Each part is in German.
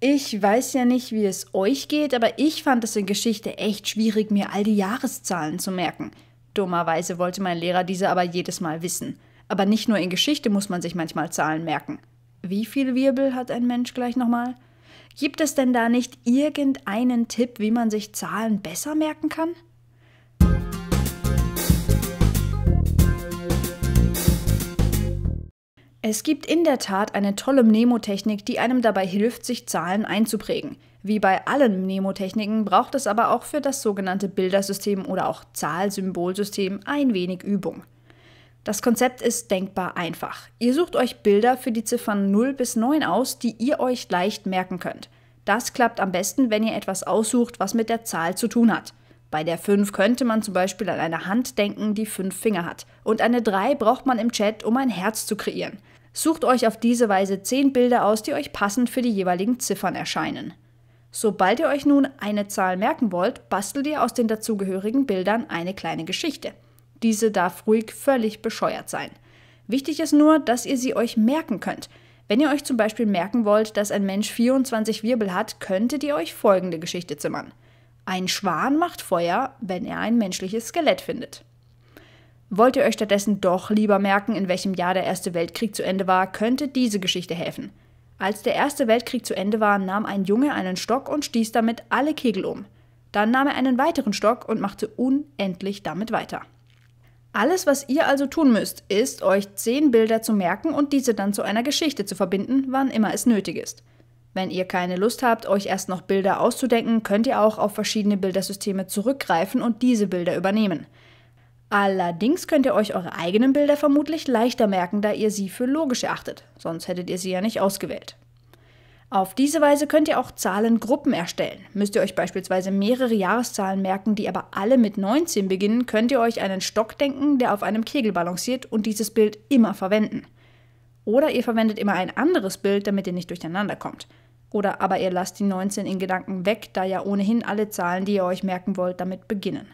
Ich weiß ja nicht, wie es euch geht, aber ich fand es in Geschichte echt schwierig, mir all die Jahreszahlen zu merken. Dummerweise wollte mein Lehrer diese aber jedes Mal wissen. Aber nicht nur in Geschichte muss man sich manchmal Zahlen merken. Wie viel Wirbel hat ein Mensch gleich nochmal? Gibt es denn da nicht irgendeinen Tipp, wie man sich Zahlen besser merken kann? Es gibt in der Tat eine tolle Mnemotechnik, die einem dabei hilft, sich Zahlen einzuprägen. Wie bei allen Mnemotechniken braucht es aber auch für das sogenannte Bildersystem oder auch Zahlsymbolsystem ein wenig Übung. Das Konzept ist denkbar einfach. Ihr sucht euch Bilder für die Ziffern 0 bis 9 aus, die ihr euch leicht merken könnt. Das klappt am besten, wenn ihr etwas aussucht, was mit der Zahl zu tun hat. Bei der 5 könnte man zum Beispiel an eine Hand denken, die fünf Finger hat. Und eine 3 braucht man im Chat, um ein Herz zu kreieren. Sucht euch auf diese Weise zehn Bilder aus, die euch passend für die jeweiligen Ziffern erscheinen. Sobald ihr euch nun eine Zahl merken wollt, bastelt ihr aus den dazugehörigen Bildern eine kleine Geschichte. Diese darf ruhig völlig bescheuert sein. Wichtig ist nur, dass ihr sie euch merken könnt. Wenn ihr euch zum Beispiel merken wollt, dass ein Mensch 24 Wirbel hat, könntet ihr euch folgende Geschichte zimmern. Ein Schwan macht Feuer, wenn er ein menschliches Skelett findet. Wollt ihr euch stattdessen doch lieber merken, in welchem Jahr der Erste Weltkrieg zu Ende war, könnte diese Geschichte helfen. Als der Erste Weltkrieg zu Ende war, nahm ein Junge einen Stock und stieß damit alle Kegel um. Dann nahm er einen weiteren Stock und machte unendlich damit weiter. Alles, was ihr also tun müsst, ist, euch zehn Bilder zu merken und diese dann zu einer Geschichte zu verbinden, wann immer es nötig ist. Wenn ihr keine Lust habt, euch erst noch Bilder auszudenken, könnt ihr auch auf verschiedene Bildersysteme zurückgreifen und diese Bilder übernehmen. Allerdings könnt ihr euch eure eigenen Bilder vermutlich leichter merken, da ihr sie für logisch erachtet, sonst hättet ihr sie ja nicht ausgewählt. Auf diese Weise könnt ihr auch Zahlengruppen erstellen. Müsst ihr euch beispielsweise mehrere Jahreszahlen merken, die aber alle mit 19 beginnen, könnt ihr euch einen Stock denken, der auf einem Kegel balanciert und dieses Bild immer verwenden. Oder ihr verwendet immer ein anderes Bild, damit ihr nicht durcheinander kommt. Oder aber ihr lasst die 19 in Gedanken weg, da ja ohnehin alle Zahlen, die ihr euch merken wollt, damit beginnen.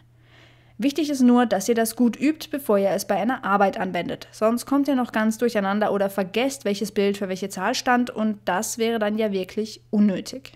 Wichtig ist nur, dass ihr das gut übt, bevor ihr es bei einer Arbeit anwendet. Sonst kommt ihr noch ganz durcheinander oder vergesst, welches Bild für welche Zahl stand und das wäre dann ja wirklich unnötig.